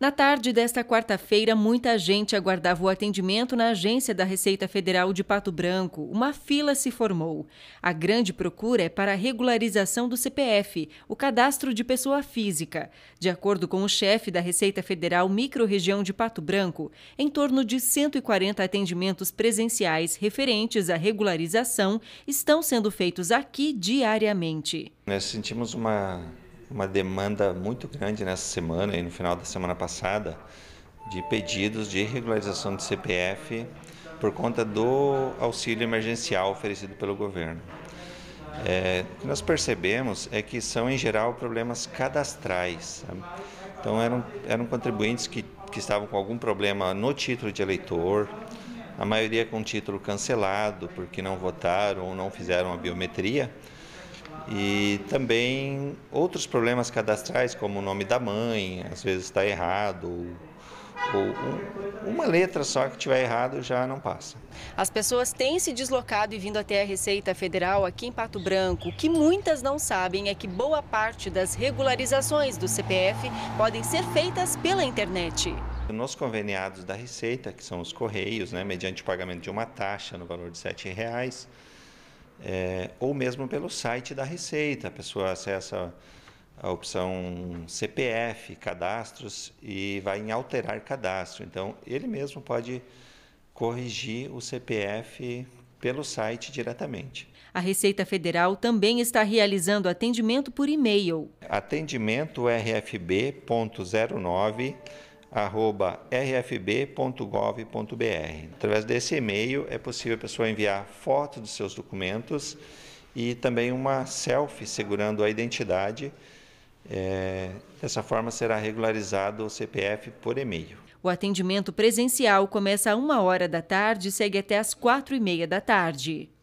Na tarde desta quarta-feira, muita gente aguardava o atendimento na agência da Receita Federal de Pato Branco. Uma fila se formou. A grande procura é para a regularização do CPF, o cadastro de pessoa física. De acordo com o chefe da Receita Federal Microrregião de Pato Branco, em torno de 140 atendimentos presenciais referentes à regularização estão sendo feitos aqui diariamente. Nós sentimos uma uma demanda muito grande nessa semana e no final da semana passada de pedidos de regularização de CPF por conta do auxílio emergencial oferecido pelo governo. É, o que nós percebemos é que são, em geral, problemas cadastrais. Sabe? Então, eram, eram contribuintes que, que estavam com algum problema no título de eleitor, a maioria com título cancelado porque não votaram ou não fizeram a biometria e também outros problemas cadastrais, como o nome da mãe, às vezes está errado, ou, ou um, uma letra só que tiver errado já não passa. As pessoas têm se deslocado e vindo até a Receita Federal aqui em Pato Branco. O que muitas não sabem é que boa parte das regularizações do CPF podem ser feitas pela internet. Nos conveniados da Receita, que são os correios, né, mediante o pagamento de uma taxa no valor de R$ 7,00, é, ou mesmo pelo site da Receita. A pessoa acessa a opção CPF, cadastros, e vai em alterar cadastro. Então, ele mesmo pode corrigir o CPF pelo site diretamente. A Receita Federal também está realizando atendimento por e-mail. Atendimento rfb.09 arroba rfb.gov.br. Através desse e-mail é possível a pessoa enviar foto dos seus documentos e também uma selfie segurando a identidade. É, dessa forma será regularizado o CPF por e-mail. O atendimento presencial começa a uma hora da tarde e segue até às quatro e meia da tarde.